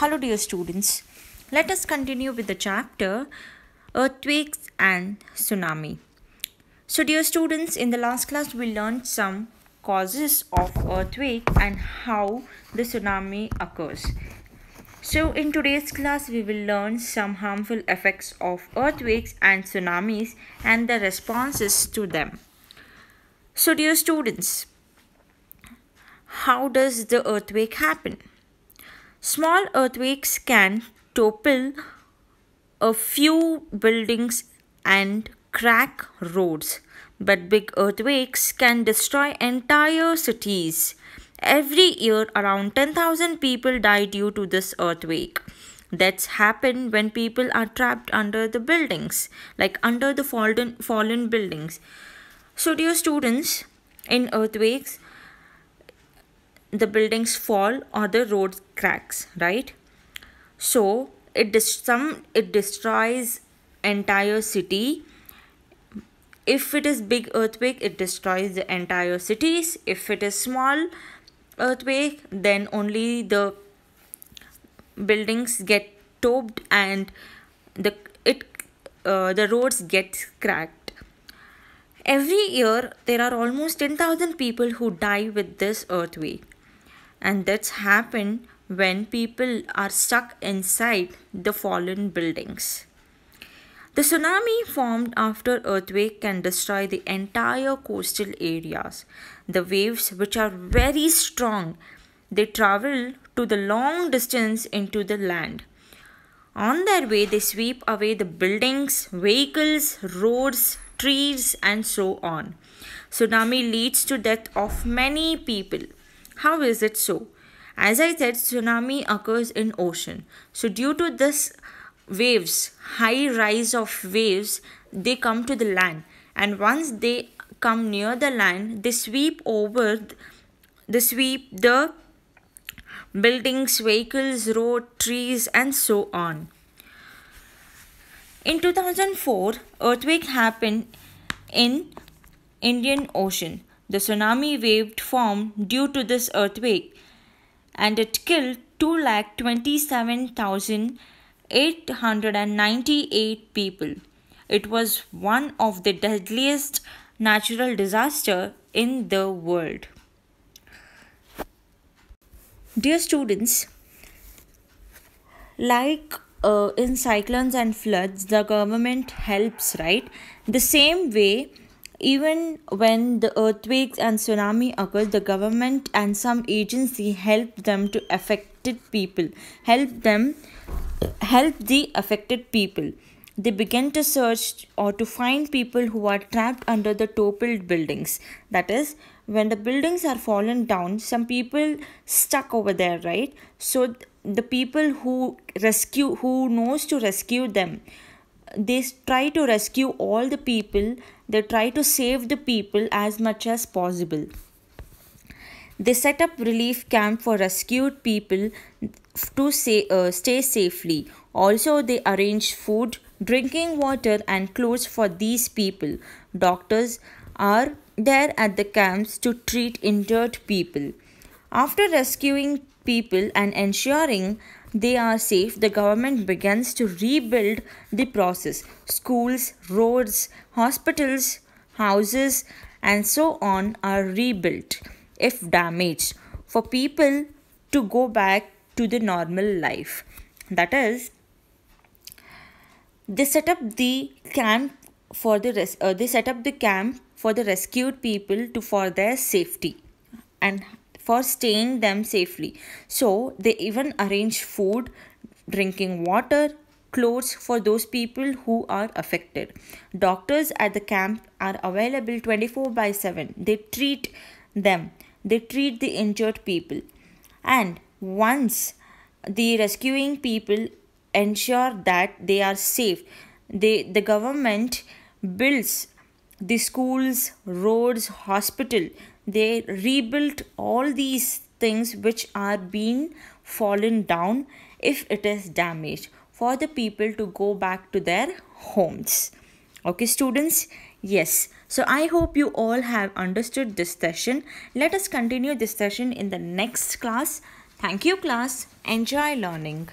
Hello, dear students. Let us continue with the chapter Earthquakes and Tsunami. So, dear students, in the last class, we learned some causes of earthquake and how the tsunami occurs. So, in today's class, we will learn some harmful effects of earthquakes and tsunamis and the responses to them. So, dear students, how does the earthquake happen? Small earthquakes can topple a few buildings and crack roads, but big earthquakes can destroy entire cities. Every year, around 10,000 people die due to this earthquake that's happened when people are trapped under the buildings like under the fallen fallen buildings so dear students in earthquakes the buildings fall or the road cracks right so it dis- some it destroys entire city if it is big earthquake it destroys the entire cities if it is small earthquake then only the buildings get tobed and the it uh, the roads get cracked every year there are almost 10000 people who die with this earthquake and that's happened when people are stuck inside the fallen buildings. The tsunami formed after earthquake can destroy the entire coastal areas. The waves which are very strong, they travel to the long distance into the land. On their way, they sweep away the buildings, vehicles, roads, trees and so on. Tsunami leads to death of many people. How is it so? As I said, tsunami occurs in ocean. So due to this waves, high rise of waves, they come to the land. And once they come near the land, they sweep over, the sweep the buildings, vehicles, road, trees and so on. In 2004, earthquake happened in Indian Ocean. The tsunami wave formed due to this earthquake and it killed 2,27,898 people. It was one of the deadliest natural disaster in the world. Dear students, like uh, in cyclones and floods, the government helps, right? The same way even when the earthquakes and tsunami occurs, the government and some agency help them to affected people, help them help the affected people. They begin to search or to find people who are trapped under the toppled buildings. That is, when the buildings are fallen down, some people stuck over there, right? So the people who rescue, who knows to rescue them, they try to rescue all the people they try to save the people as much as possible. They set up relief camp for rescued people to say, uh, stay safely. Also, they arrange food, drinking water and clothes for these people. Doctors are there at the camps to treat injured people. After rescuing people and ensuring they are safe, the government begins to rebuild the process. Schools, roads, hospitals, houses, and so on are rebuilt if damaged for people to go back to the normal life. That is, they set up the camp for the res- uh, they set up the camp for the rescued people to for their safety and for staying them safely. So they even arrange food, drinking water, clothes for those people who are affected. Doctors at the camp are available 24 by 7. They treat them. They treat the injured people. And once the rescuing people ensure that they are safe, they, the government builds the schools, roads, hospital they rebuilt all these things which are being fallen down if it is damaged for the people to go back to their homes okay students yes so i hope you all have understood this session let us continue this session in the next class thank you class enjoy learning